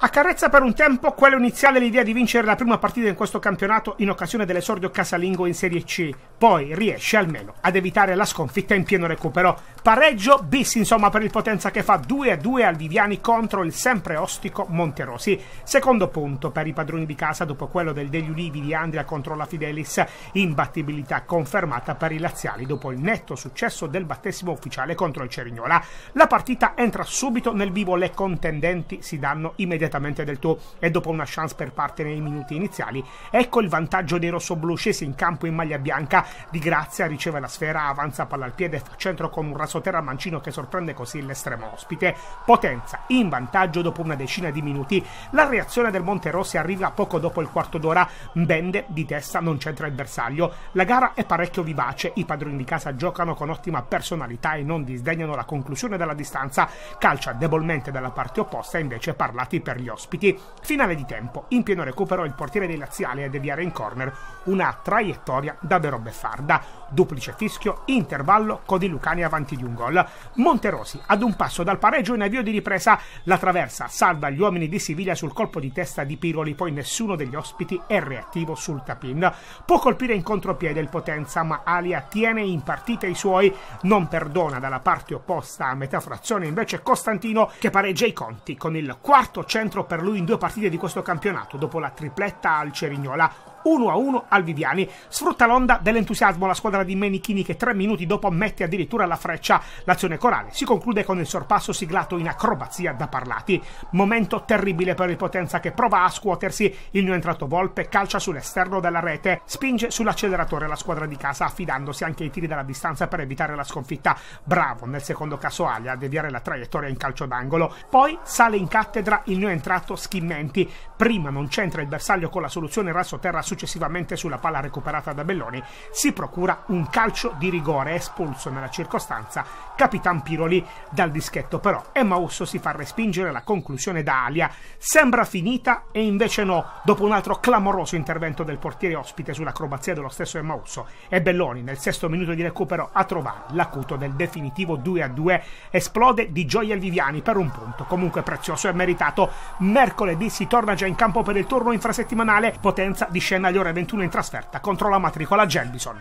accarezza per un tempo quello iniziale l'idea di vincere la prima partita in questo campionato in occasione dell'esordio casalingo in Serie C, poi riesce almeno ad evitare la sconfitta in pieno recupero. Pareggio bis insomma per il Potenza che fa 2-2 al Viviani contro il sempre ostico Monterosi. Secondo punto per i padroni di casa dopo quello del degli Ulivi di Andria contro la Fidelis, imbattibilità confermata per i laziali dopo il netto successo del battesimo ufficiale contro il Cerignola. La partita entra subito nel vivo, le contendenti si danno immediatamente completamente del tuo e dopo una chance per parte nei minuti iniziali. Ecco il vantaggio dei rossoblù scesi in campo in maglia bianca. Di Grazia riceve la sfera, avanza palla al piede, fa centro con un rasoterra mancino che sorprende così l'estremo ospite. Potenza in vantaggio dopo una decina di minuti. La reazione del Monte Rossi arriva poco dopo il quarto d'ora. Bende di testa non c'entra il bersaglio. La gara è parecchio vivace, i padroni di casa giocano con ottima personalità e non disdegnano la conclusione della distanza. Calcia debolmente dalla parte opposta, invece parlati per gli ospiti. Finale di tempo, in pieno recupero il portiere dei laziali a deviare in corner una traiettoria davvero beffarda. Duplice fischio, intervallo, Codi Lucani avanti di un gol. Monterosi ad un passo dal pareggio in avvio di ripresa, la traversa salva gli uomini di Siviglia sul colpo di testa di Piroli, poi nessuno degli ospiti è reattivo sul tapin. Può colpire in contropiede il Potenza, ma Alia tiene in partita i suoi, non perdona dalla parte opposta a metà frazione invece Costantino che pareggia i conti con il quarto centro dentro per lui in due partite di questo campionato, dopo la tripletta al Cerignola 1-1 al Viviani. Sfrutta l'onda dell'entusiasmo la squadra di Menichini che tre minuti dopo mette addirittura la freccia l'azione corale. Si conclude con il sorpasso siglato in acrobazia da Parlati. Momento terribile per il Potenza che prova a scuotersi. Il non entrato Volpe calcia sull'esterno della rete, spinge sull'acceleratore la squadra di casa affidandosi anche ai tiri dalla distanza per evitare la sconfitta. Bravo nel secondo caso Alia a deviare la traiettoria in calcio d'angolo. Poi sale in cattedra il entrato entrato Schimenti. Prima non centra il bersaglio con la soluzione raso-terra, successivamente sulla palla recuperata da Belloni si procura un calcio di rigore espulso nella circostanza Capitan Piroli dal dischetto, però Emmausso si fa respingere la conclusione da Alia. Sembra finita e invece no, dopo un altro clamoroso intervento del portiere ospite sull'acrobazia dello stesso Emmausso e Belloni nel sesto minuto di recupero a trovare l'acuto del definitivo 2-2 esplode di gioia il Viviani per un punto comunque prezioso e meritato Mercoledì si torna già in campo per il turno infrasettimanale, potenza discende alle ore 21 in trasferta contro la matricola Gelbison.